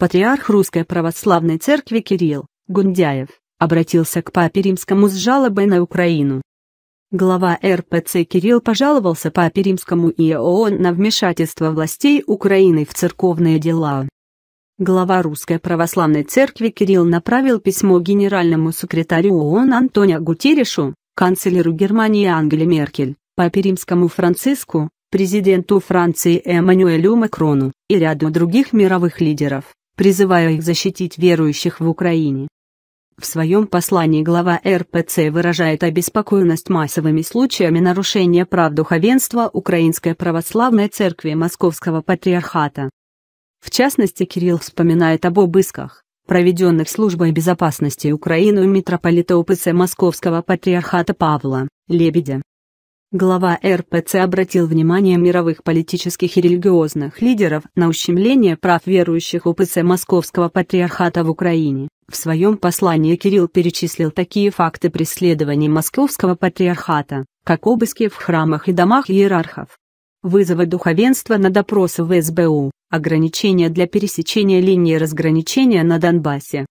Патриарх Русской Православной Церкви Кирилл Гундяев обратился к Папе Римскому с жалобой на Украину. Глава РПЦ Кирилл пожаловался Папе Римскому и ООН на вмешательство властей Украины в церковные дела. Глава Русской Православной Церкви Кирилл направил письмо генеральному секретарю ООН Антонио Гутеришу, канцлеру Германии Ангели Меркель, Папе Римскому Франциску, президенту Франции Эммануэлю Макрону и ряду других мировых лидеров призывая их защитить верующих в Украине. В своем послании глава РПЦ выражает обеспокоенность массовыми случаями нарушения прав духовенства Украинской Православной Церкви Московского Патриархата. В частности, Кирилл вспоминает об обысках, проведенных Службой безопасности Украины у митрополита УПЦ Московского Патриархата Павла, Лебедя, Глава РПЦ обратил внимание мировых политических и религиозных лидеров на ущемление прав верующих УПЦ Московского Патриархата в Украине. В своем послании Кирилл перечислил такие факты преследований Московского Патриархата, как обыски в храмах и домах иерархов, вызовы духовенства на допросы в СБУ, ограничения для пересечения линии разграничения на Донбассе.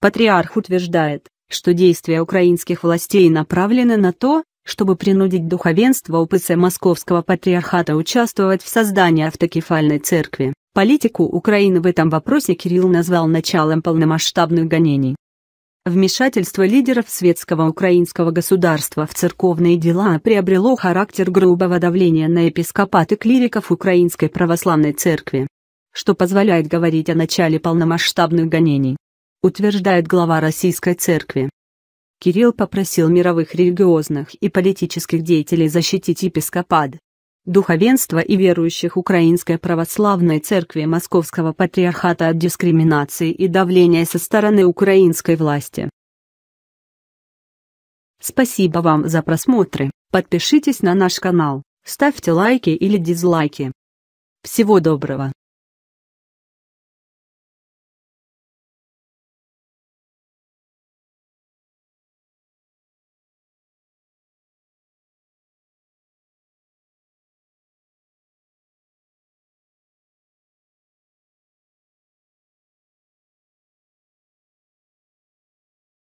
Патриарх утверждает, что действия украинских властей направлены на то, чтобы принудить духовенство УПЦ Московского Патриархата участвовать в создании автокефальной церкви. Политику Украины в этом вопросе Кирилл назвал началом полномасштабных гонений. Вмешательство лидеров светского украинского государства в церковные дела приобрело характер грубого давления на епископат и клириков Украинской Православной Церкви, что позволяет говорить о начале полномасштабных гонений, утверждает глава Российской Церкви. Кирилл попросил мировых религиозных и политических деятелей защитить епископад, духовенство и верующих Украинской православной церкви Московского патриархата от дискриминации и давления со стороны украинской власти. Спасибо вам за просмотры, подпишитесь на наш канал, ставьте лайки или дизлайки. Всего доброго!